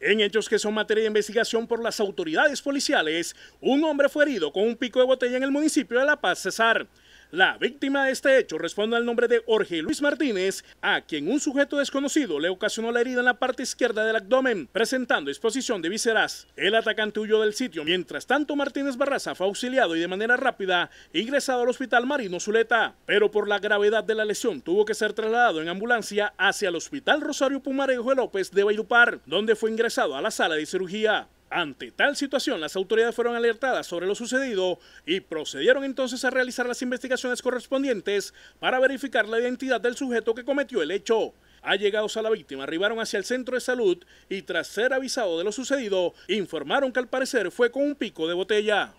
En hechos que son materia de investigación por las autoridades policiales, un hombre fue herido con un pico de botella en el municipio de La Paz, Cesar. La víctima de este hecho responde al nombre de Jorge Luis Martínez, a quien un sujeto desconocido le ocasionó la herida en la parte izquierda del abdomen, presentando exposición de vísceras. El atacante huyó del sitio, mientras tanto Martínez Barraza fue auxiliado y de manera rápida ingresado al hospital Marino Zuleta, pero por la gravedad de la lesión tuvo que ser trasladado en ambulancia hacia el hospital Rosario Pumarejo López de Bailupar, donde fue ingresado a la sala de cirugía. Ante tal situación, las autoridades fueron alertadas sobre lo sucedido y procedieron entonces a realizar las investigaciones correspondientes para verificar la identidad del sujeto que cometió el hecho. Allegados a la víctima arribaron hacia el centro de salud y tras ser avisado de lo sucedido, informaron que al parecer fue con un pico de botella.